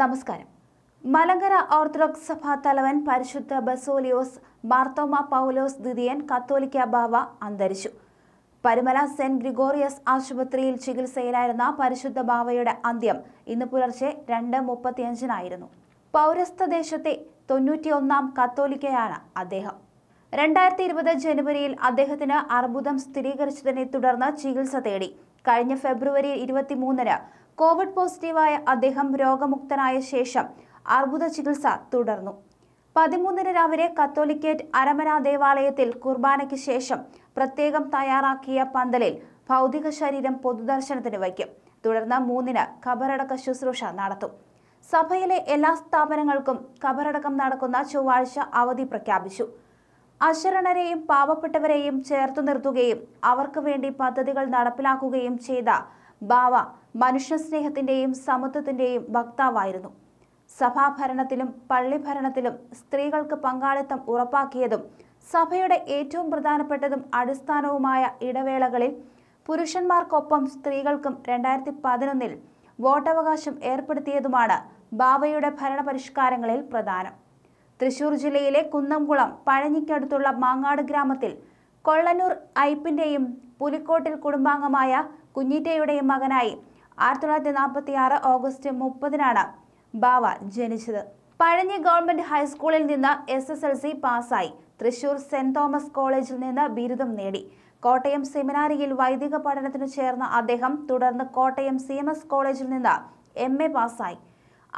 നമസ്കാരം മലങ്കര ഓർത്തഡോക്സ് സഭാ തലവൻ പരിശുദ്ധ ബസോലിയോസ് മാർത്തോമ പൗലോസ് ദ്വിതീയൻ കത്തോലിക്ക ബാവ അന്തരിച്ചു പരുമല സെന്റ് ഗ്രിഗോറിയസ് ആശുപത്രിയിൽ ചികിത്സയിലായിരുന്ന പരിശുദ്ധ ബാവയുടെ അന്ത്യം ഇന്ന് പുലർച്ചെ രണ്ട് മുപ്പത്തിയഞ്ചിനായിരുന്നു പൗരസ്ത്യദേശത്തെ തൊണ്ണൂറ്റിയൊന്നാം കത്തോലിക്കയാണ് അദ്ദേഹം രണ്ടായിരത്തി ഇരുപത് ജനുവരിയിൽ അദ്ദേഹത്തിന് അർബുദം സ്ഥിരീകരിച്ചതിനെ തുടർന്ന് ചികിത്സ തേടി കഴിഞ്ഞ ഫെബ്രുവരി ഇരുപത്തിമൂന്നിന് കോവിഡ് പോസിറ്റീവായ അദ്ദേഹം രോഗമുക്തനായ ശേഷം അർബുദ ചികിത്സ തുടർന്നു പതിമൂന്നിന് രാവിലെ കത്തോലിക്കേറ്റ് അരമന ദേവാലയത്തിൽ കുർബാനയ്ക്ക് ശേഷം പ്രത്യേകം തയ്യാറാക്കിയ പന്തലിൽ ഭൗതിക ശരീരം പൊതുദർശനത്തിന് വയ്ക്കും തുടർന്ന് മൂന്നിന് ഖബറടക്ക ശുശ്രൂഷ നടത്തും സഭയിലെ എല്ലാ സ്ഥാപനങ്ങൾക്കും ഖബറടക്കം നടക്കുന്ന ചൊവ്വാഴ്ച അവധി പ്രഖ്യാപിച്ചു അശരണരെയും പാവപ്പെട്ടവരെയും ചേർത്തു നിർത്തുകയും അവർക്ക് വേണ്ടി പദ്ധതികൾ നടപ്പിലാക്കുകയും ചെയ്ത ബാവ മനുഷ്യസ്നേഹത്തിന്റെയും സമത്വത്തിന്റെയും വക്താവായിരുന്നു സഭാഭരണത്തിലും പള്ളിഭരണത്തിലും സ്ത്രീകൾക്ക് പങ്കാളിത്തം ഉറപ്പാക്കിയതും സഭയുടെ ഏറ്റവും പ്രധാനപ്പെട്ടതും അടിസ്ഥാനവുമായ ഇടവേളകളിൽ പുരുഷന്മാർക്കൊപ്പം സ്ത്രീകൾക്കും രണ്ടായിരത്തി പതിനൊന്നിൽ വോട്ടവകാശം ഏർപ്പെടുത്തിയതുമാണ് ബാവയുടെ ഭരണപരിഷ്കാരങ്ങളിൽ പ്രധാനം തൃശൂർ ജില്ലയിലെ കുന്നംകുളം പഴഞ്ഞിക്കടുത്തുള്ള മാങ്ങാട് ഗ്രാമത്തിൽ കൊള്ളനൂർ ഐപ്പിൻ്റെയും പുലിക്കോട്ടിൽ കുടുംബാംഗമായ കുഞ്ഞിറ്റയുടെ മകനായി ആയിരത്തി തൊള്ളായിരത്തി നാൽപ്പത്തി ആറ് ഓഗസ്റ്റ് മുപ്പതിനാണ് ബാവ ജനിച്ചത് പഴഞ്ഞി ഗവൺമെന്റ് ഹൈസ്കൂളിൽ നിന്ന് എസ് എസ് എൽ സി പാസ്സായി തൃശൂർ സെന്റ് തോമസ് കോളേജിൽ നിന്ന് ബിരുദം നേടി കോട്ടയം സെമിനാരിയിൽ വൈദിക പഠനത്തിന് ചേർന്ന അദ്ദേഹം തുടർന്ന് കോട്ടയം സി എം എസ് കോളേജിൽ നിന്ന് എം എ പാസ്സായി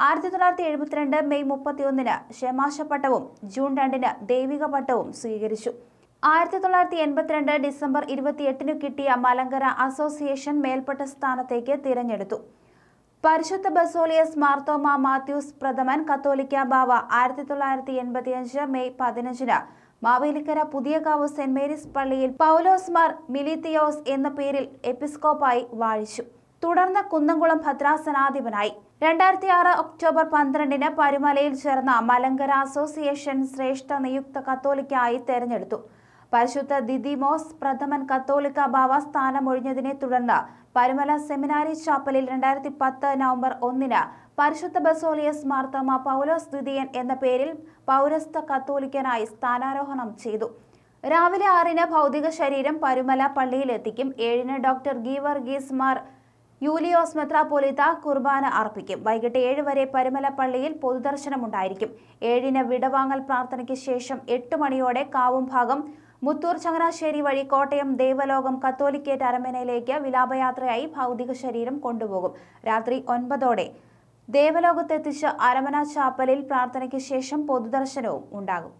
ആയിരത്തി തൊള്ളായിരത്തി എഴുപത്തിരണ്ട് മെയ് മുപ്പത്തിയൊന്നിന് ക്ഷമാശ പട്ടവും ജൂൺ രണ്ടിന് ദൈവിക പട്ടവും സ്വീകരിച്ചു ആയിരത്തി തൊള്ളായിരത്തി എൺപത്തിരണ്ട് ഡിസംബർ ഇരുപത്തിയെട്ടിനു കിട്ടിയ മലങ്കര അസോസിയേഷൻ മേൽപ്പെട്ട സ്ഥാനത്തേക്ക് തിരഞ്ഞെടുത്തു പരിശുദ്ധ ബസോലിയസ് മാർത്തോമ മാത്യൂസ് പ്രഥമൻ കത്തോലിക്ക ബാവ ആയിരത്തി തൊള്ളായിരത്തി എൺപത്തിയഞ്ച് മെയ് പതിനഞ്ചിന് മാവേലിക്കര പുതിയകാവ് സെന്റ് മേരീസ് പള്ളിയിൽ പൗലോസ് മാർ മിലിത്തിയോസ് എന്ന പേരിൽ എപ്പിസ്കോപ്പായി വാഴിച്ചു തുടർന്ന് കുന്നംകുളം ഭദ്രാസനാധിപനായി രണ്ടായിരത്തി ആറ് ഒക്ടോബർ പന്ത്രണ്ടിന് പരുമലയിൽ ചേർന്ന മലങ്കര അസോസിയേഷൻ ശ്രേഷ്ഠ നിയുക്ത കത്തോലിക്കായി തെരഞ്ഞെടുത്തു പരിശുദ്ധ ദിദിമോസ് പ്രഥമൻ കത്തോലിക്ക ബാവ സ്ഥാനമൊഴിഞ്ഞതിനെ തുടർന്ന് പരുമല സെമിനാരി ചാപ്പലിൽ രണ്ടായിരത്തി പത്ത് നവംബർ ഒന്നിന് പരിശുദ്ധ ബസോലിയസ് മാർത്തമ പൗലോസ് ദ്വിതീയൻ എന്ന പേരിൽ പൗരസ്ത കത്തോലിക്കനായി സ്ഥാനാരോഹണം ചെയ്തു രാവിലെ ആറിന് ഭൗതിക ശരീരം പരുമല പള്ളിയിലെത്തിക്കും ഏഴിന് ഡോക്ടർ ഗീവർ ഗീസ്മാർ യൂലിയോസ് മെത്രാപോലിത്ത കുർബാന അർപ്പിക്കും വൈകിട്ട് ഏഴ് വരെ പരുമല പള്ളിയിൽ പൊതുദർശനമുണ്ടായിരിക്കും ഏഴിന് വിടവാങ്ങൽ പ്രാർത്ഥനയ്ക്ക് ശേഷം എട്ട് മണിയോടെ കാവും ഭാഗം മുത്തൂർ ചങ്ങനാശ്ശേരി വഴി കോട്ടയം ദേവലോകം കത്തോലിക്കേറ്റ് അരമനയിലേക്ക് വിലാപയാത്രയായി ഭൗതിക ശരീരം കൊണ്ടുപോകും രാത്രി ഒൻപതോടെ ദേവലോകത്തെത്തിച്ച് അരമന ചാപ്പലിൽ പ്രാർത്ഥനയ്ക്ക് ശേഷം പൊതുദർശനവും ഉണ്ടാകും